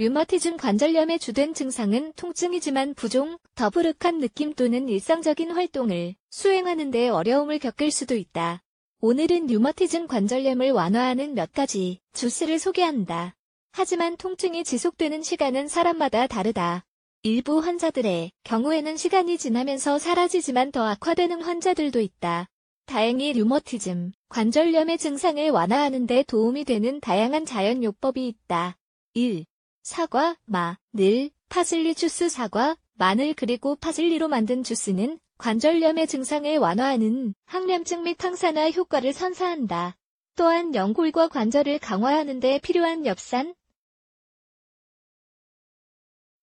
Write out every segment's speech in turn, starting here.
류머티즘 관절염의 주된 증상은 통증이지만 부종, 더부룩한 느낌 또는 일상적인 활동을 수행하는 데 어려움을 겪을 수도 있다. 오늘은 류머티즘 관절염을 완화하는 몇 가지 주스를 소개한다. 하지만 통증이 지속되는 시간은 사람마다 다르다. 일부 환자들의 경우에는 시간이 지나면서 사라지지만 더 악화되는 환자들도 있다. 다행히 류머티즘, 관절염의 증상을 완화하는 데 도움이 되는 다양한 자연요법이 있다. 1. 사과, 마, 늘, 파슬리 주스 사과, 마늘 그리고 파슬리로 만든 주스는 관절염의 증상을 완화하는 항렴증 및 항산화 효과를 선사한다. 또한 연골과 관절을 강화하는 데 필요한 엽산,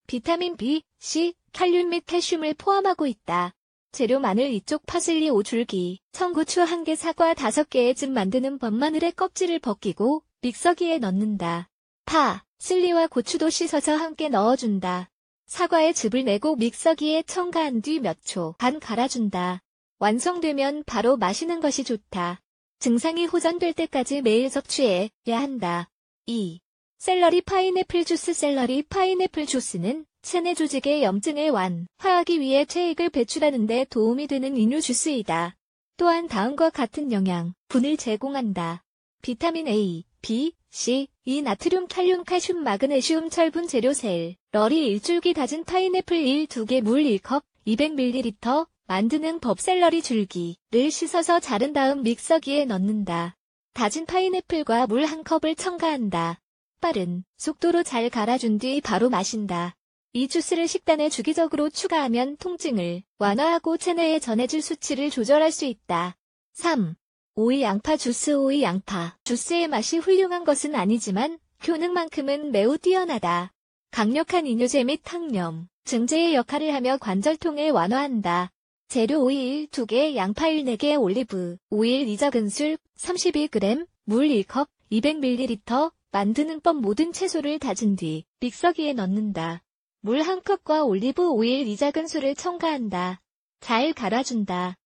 비타민 B, C, 칼륨 및 칼슘을 포함하고 있다. 재료 마늘 이쪽 파슬리 5줄기, 청고추 1개 사과 5개의 즙 만드는 법마늘의 껍질을 벗기고 믹서기에 넣는다. 파, 슬리와 고추도 씻어서 함께 넣어준다. 사과에 즙을 내고 믹서기에 첨가한 뒤 몇 초 반 갈아준다. 완성되면 바로 마시는 것이 좋다. 증상이 호전될 때까지 매일 섭취해야 한다. 2. 샐러리 파인애플 주스 샐러리 파인애플 주스는 체내 조직의 염증을 완화하기 위해 체액을 배출하는 데 도움이 되는 인류 주스이다. 또한 다음과 같은 영양, 분을 제공한다. 비타민 A, B, C, E 나트륨 칼륨 칼슘 마그네슘 철분 재료 셀 러리 일줄기 다진 파인애플 1 2개 물 1컵 200ml 만드는 법 샐러리 줄기를 씻어서 자른 다음 믹서기에 넣는다. 다진 파인애플과 물1 컵을 첨가한다. 빠른 속도로 잘 갈아준 뒤 바로 마신다. 이 주스를 식단에 주기적으로 추가하면 통증을 완화하고 체내에 전해질 수치를 조절할 수 있다. 3. 오이 양파 주스 오이 양파 주스의 맛이 훌륭한 것은 아니지만 효능만큼은 매우 뛰어나다. 강력한 이뇨제 및 항염, 증제의 역할을 하며 관절통을 완화한다. 재료 오일 2개, 양파 1 4개, 올리브, 오일 2작은술, 32g, 물 1컵, 200ml, 만드는 법 모든 채소를 다진 뒤 믹서기에 넣는다. 물 1컵과 올리브 오일 2작은술을 첨가한다. 잘 갈아준다.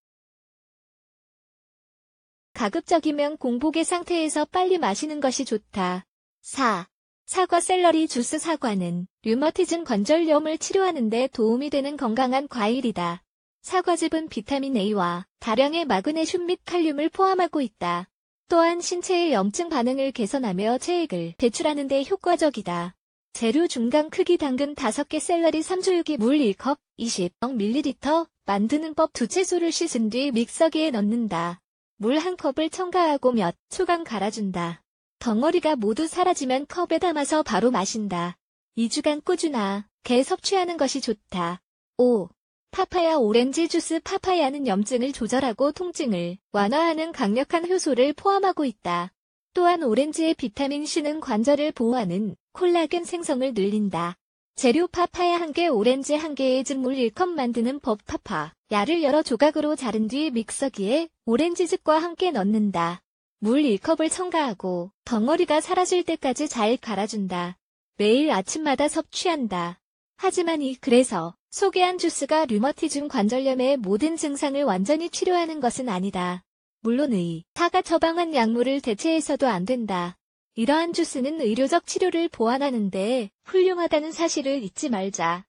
가급적이면 공복의 상태에서 빨리 마시는 것이 좋다. 4. 사과 샐러리 주스 사과는 류머티즘 관절염을 치료하는데 도움이 되는 건강한 과일이다. 사과즙은 비타민 A와 다량의 마그네슘 및 칼륨을 포함하고 있다. 또한 신체의 염증 반응을 개선하며 체액을 배출하는 데 효과적이다. 재료 중간 크기 당근 5개 샐러리 3조육이 물 1컵 20ml 만드는 법 두 채소를 씻은 뒤 믹서기에 넣는다. 물한 컵을 첨가하고 몇 초간 갈아준다. 덩어리가 모두 사라지면 컵에 담아서 바로 마신다. 2주간 꾸준하, 게 섭취하는 것이 좋다. 5. 파파야 오렌지 주스 파파야는 염증을 조절하고 통증을 완화하는 강력한 효소를 포함하고 있다. 또한 오렌지의 비타민C는 관절을 보호하는 콜라겐 생성을 늘린다. 재료 파파야 1개, 오렌지 1개의 즙 물 1컵 만드는 법 파파. 야를 여러 조각으로 자른 뒤 믹서기에 오렌지즙과 함께 넣는다. 물 1컵을 첨가하고 덩어리가 사라질 때까지 잘 갈아준다. 매일 아침마다 섭취한다. 하지만 이 그래서 소개한 주스가 류머티즘 관절염의 모든 증상을 완전히 치료하는 것은 아니다. 물론 의 사가 처방한 약물을 대체해서도 안 된다. 이러한 주스는 의료적 치료를 보완하는데 훌륭하다는 사실을 잊지 말자.